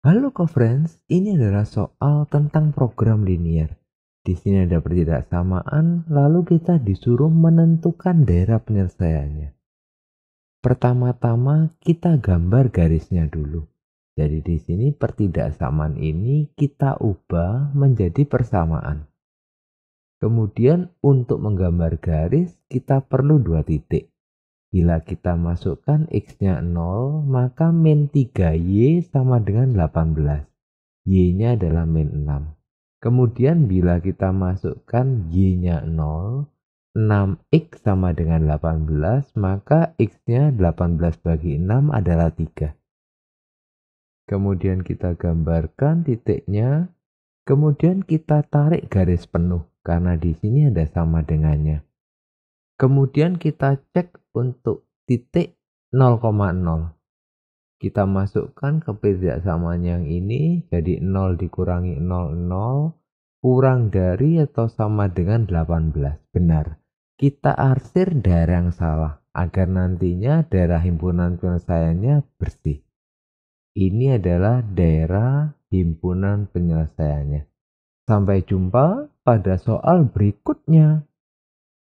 Halo co-friends, ini adalah soal tentang program linear. Di sini ada pertidaksamaan, lalu kita disuruh menentukan daerah penyelesaiannya. Pertama-tama kita gambar garisnya dulu. Jadi di sini pertidaksamaan ini kita ubah menjadi persamaan. Kemudian untuk menggambar garis kita perlu dua titik. Bila kita masukkan X-nya 0, maka min 3Y sama dengan 18. Y-nya adalah min 6. Kemudian bila kita masukkan Y-nya 0, 6X sama dengan 18, maka X-nya 18 bagi 6 adalah 3. Kemudian kita gambarkan titiknya, kemudian kita tarik garis penuh, karena di sini ada sama dengannya Kemudian kita cek untuk titik 0,0. Kita masukkan ke samaan yang ini jadi 0 dikurangi 0,0 kurang dari atau sama dengan 18. Benar. Kita arsir daerah yang salah agar nantinya daerah himpunan penyelesaiannya bersih. Ini adalah daerah himpunan penyelesaiannya. Sampai jumpa pada soal berikutnya.